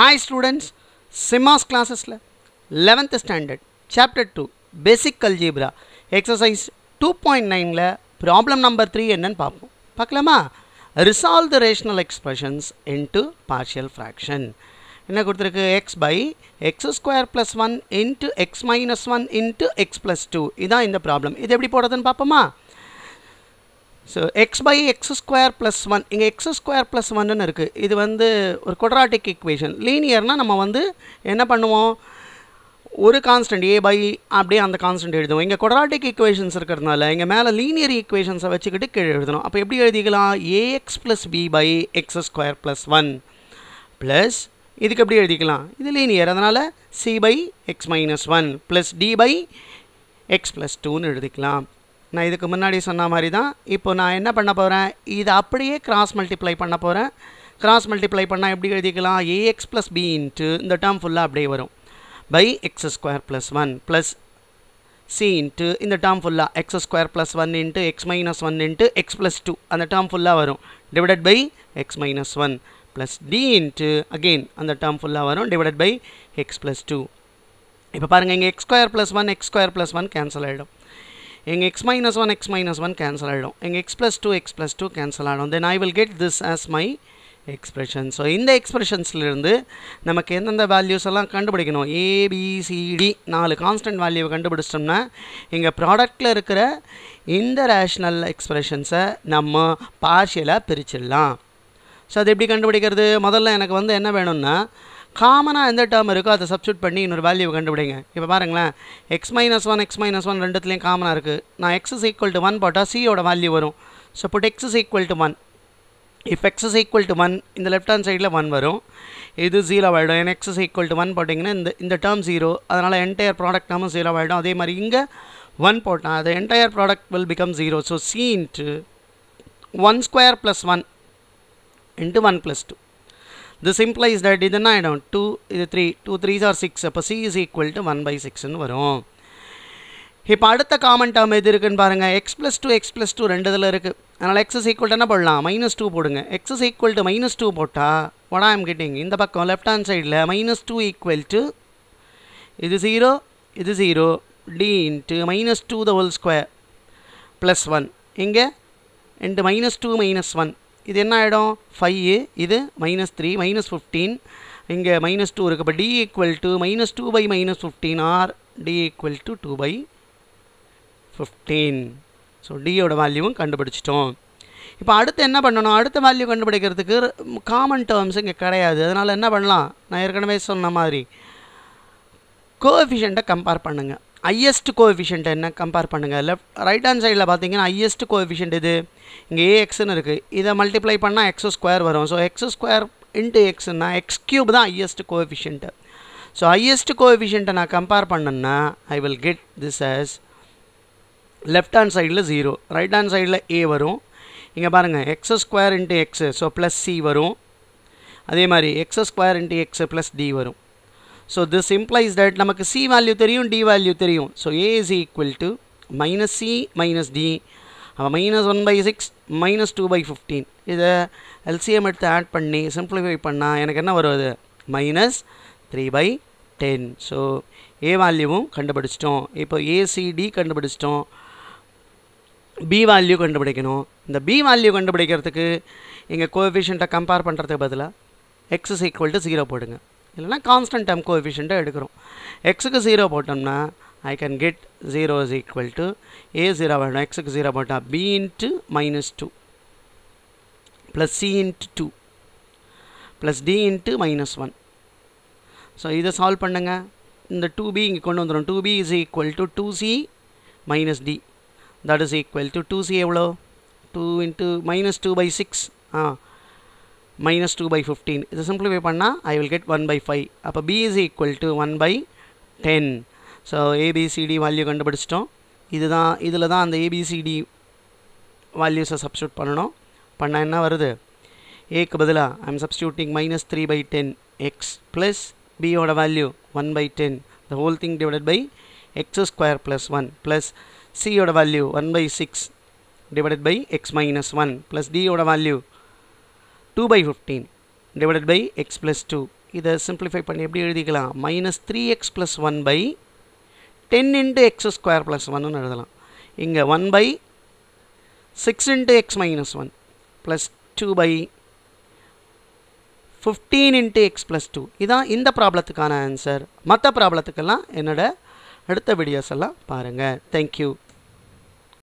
hi students சிமாஸ் கிளாஸஸில் eleventh standard chapter two basic algebra exercise two point நைனில் problem number three என்னன்னு பார்ப்போம் பார்க்கலாமா resolve the rational expressions into partial fraction என்ன கொடுத்துருக்கு X by X square plus one into X minus one into X plus two இதான் இந்த problem இது எப்படி போடுறதுன்னு பார்ப்போமா so X by X square plus one இங்கே எக்ஸ் ஸ்கொயர் ப்ளஸ் ஒன்னு இருக்குது இது வந்து ஒரு கொட்ராட்டிக் இக்குவேஷன் லீனியர்னால் நம்ம வந்து என்ன பண்ணுவோம் ஒரு கான்ஸ்டன்ட் ஏ பை அப்படியே அந்த கான்ஸ்டன்ட் எழுதுவோம் இங்கே கொட்ராட்டிக் ஈக்குவேஷன்ஸ் இருக்கிறதுனால இங்கே மேலே லீனியர் ஈக்குவேஷன்ஸை வச்சுக்கிட்டு கீழே எழுதணும் அப்போ எப்படி எழுதிக்கலாம் A X plus B by X square plus one plus இதுக்கு எப்படி எழுதிக்கலாம் இது லீனியர் அதனால் C by X minus one plus D by X plus டூன்னு எழுதிக்கலாம் நான் இதுக்கு முன்னாடி சொன்ன மாதிரி தான் இப்போ நான் என்ன பண்ண போகிறேன் இதை அப்படியே கிராஸ் மல்டிப்ளை பண்ண போகிறேன் கிராஸ் மல்டிப்ளை பண்ணால் எப்படி எழுதிக்கலாம் ஏஎக்ஸ் ப்ளஸ் பி இன்ட்டு இந்த டேர்ம் ஃபுல்லாக அப்படியே வரும் by X square plus one plus C into இந்த டேர்ம் ஃபுல்லாக X square plus one into X minus one into X plus two அந்த டேர்ம் ஃபுல்லாக வரும் divided by X minus one plus D into again அந்த term ஃபுல்லாக வரும் divided by X plus two இப்போ பாருங்கள் இங்கே X square plus one X square plus one cancel ஆகிடும் எங்கள் X minus one X minus one cancel ஆகிடும் எங்கள் X plus two X plus two cancel ஆகிடும் then I will get this as my expression so இந்த எக்ஸ்ப்ரெஷன்ஸ்லேருந்து நமக்கு எந்தெந்த values எல்லாம் கண்டுபிடிக்கணும் ஏபிசிடி நாலு கான்ஸ்டன்ட் வேல்யூவை கண்டுபிடிச்சிட்டோம்னா எங்கள் ப்ராடக்டில் இருக்கிற இந்த ரேஷ்னல் எக்ஸ்ப்ரெஷன்ஸை நம்ம பார்ஷியலாக பிரிச்சிடலாம் ஸோ அது எப்படி கண்டுபிடிக்கிறது முதல்ல எனக்கு வந்து என்ன வேணும்னா காமனாக எந்த டேர்ம் இருக்கோ அதை சப்ஸ்டியூட் பண்ணி இன்னொரு வேல்யூ கண்டுபிடிங்க இப்போ பாருங்களேன் X minus one X minus one ரெண்டுத்துலேயும் காமனாக இருக்குது நான் X is equal to one போட்டால் சியோட வேல்யூ வரும் so put X is equal to one if X is equal to one இந்த லெஃப்ட் ஹேண்ட் சைடில் ஒன் வரும் இது ஜீரோ ஆகிடும் என் X is equal to one போட்டிங்கன்னா இந்த இந்த டேர்ம் ஜீரோ அதனால் என்டையர் ப்ராடக்ட் டேர்மும் ஜீரோ ஆகிடும் அதே மாதிரி இங்கே ஒன் போட்டால் அது entire product will become zero so C into one square plus one into one plus two this implies இது என்ன ஆகிடும் டூ இது three two threes are six அப்போ C is equal to one by சிக்ஸ்னு வரும் இப்போ அடுத்த காமன் டேர்ம் எது இருக்குன்னு பாருங்கள் X plus two X plus two ரெண்டு இதில் இருக்குது அதனால் எக்ஸஸ் ஈக்குவல் என்ன போடலாம் மைனஸ் டூ போடுங்க X is equal to minus two போட்டால் வடா கிட்டிங்க இந்த பக்கம் லெஃப்ட் ஹேண்ட் சைடில் மைனஸ் டூ ஈக்குவல் டு இது ஜீரோ இது zero D into minus two the whole square plus one இங்கே into minus two minus one இது என்ன ஆகிடும் ஃபைவ் இது மைனஸ் த்ரீ மைனஸ் ஃபிஃப்டீன் இங்கே மைனஸ் டூ இருக்குது இப்போ D equal to minus two by minus fifteen or D equal to two by fifteen so டியோட வேல்யூவும் கண்டுபிடிச்சிட்டோம் இப்போ அடுத்து என்ன பண்ணணும் அடுத்த வேல்யூ கண்டுபிடிக்கிறதுக்கு காமன் டேர்ம்ஸ் இங்கே கிடையாது அதனால் என்ன பண்ணலாம் நான் ஏற்கனவே சொன்ன மாதிரி கோஎஃபிஷியண்ட்டை கம்பேர் பண்ணுங்கள் ஹையஸ்ட் கோஎஃபிஷியன்ட் என்ன கம்பேர் பண்ணுங்கள் லெஃப்ட் ரைட் ஹேண்ட் சைடில் பார்த்தீங்கன்னா ஹையஸ்ட் கோஎஃபிஷியன்ட் இது இங்கே ஏஎக்ஸ்னு இருக்குது இதை மல்டிப்ளை பண்ணால் எக்ஸ் ஸ்கொயர் வரும் ஸோ எக்ஸ் ஸ்கொயர் இன்ட்டு எக்ஸ்னா எக்ஸ் கியூப் தான் ஹையஸ்ட் கோஎஃபிஷியன்ட்டு ஸோ ஹையஸ்ட் கோஎஃபிஷியன்ட்டை நான் கம்பேர் பண்ணேன்னா I will get this as left hand சைடில் ஜீரோ ரைட் ஹேண்ட் சைடில் ஏ வரும் இங்கே பாருங்கள் X square into X so plus C வரும் அதே மாதிரி X square into X plus D வரும் ஸோ திஸ் இம்ப்ளைஸ் தட் நமக்கு சி வேல்யூ தெரியும் டி வேல்யூ தெரியும் so A is equal to minus C minus D அப்போ minus one by six minus two by fifteen இதை LCM எடுத்து add பண்ணி simplify பண்ணால் எனக்கு என்ன வருவது minus three by ten so A வேல்யூவும் கண்டுபிடிச்சிட்டோம் இப்போ ஏசிடி கண்டுபிடிச்சிட்டோம் பி வேல்யூ கண்டுபிடிக்கணும் இந்த பி வேல்யூ கண்டுபிடிக்கிறதுக்கு எங்கள் கோஎஃபிஷியண்ட்டை கம்பேர் பண்ணுறதுக்கு பதிலாக X is equal to zero போடுங்க இல்லைனா கான்ஸ்டன்ட் டைம் கோஎஃபிஷியண்ட்டை எடுக்கிறோம் எக்ஸுக்கு ஜீரோ போட்டோம்னா I can get zero is equal to A zero வேணும் எக்ஸுக்கு ஜீரோ போட்டால் B into minus two plus C into two plus D into minus one so இதை சால்வ் பண்ணுங்கள் இந்த டூ பி இங்கே கொண்டு வந்துடும் two B is equal to two C minus D that is equal to two C எவ்வளோ two into minus two by six ah minus two by fifteen இது simplify பண்ணால் I will get one by five அப்போ B is equal to 1 by 10 so ABCD value கண்டுபிடிச்சிட்டோம் இதுதான் இதில் தான் அந்த ABCD வேல்யூஸை சப்ஸ்டியூட் பண்ணணும் பண்ணால் என்ன வருது ஏக்கு பதிலாக I am substituting minus three by ten X plus பியோட value one by ten the whole thing divided by X square plus one plus சியோட value one by six divided by X minus one plus டியோட value two by fifteen divided by X plus two இதை simplify பண்ணி எப்படி எழுதிக்கலாம் minus three X plus one by ten into X square plus ஒன்னு எழுதலாம் இங்கே one by six into X minus one plus two by fifteen into X plus two இதான் இந்த ப்ராப்ளத்துக்கான answer மற்ற ப்ராப்ளத்துக்கெல்லாம் என்னோட அடுத்த வீடியோஸ் எல்லாம் பாருங்கள் தேங்க்யூ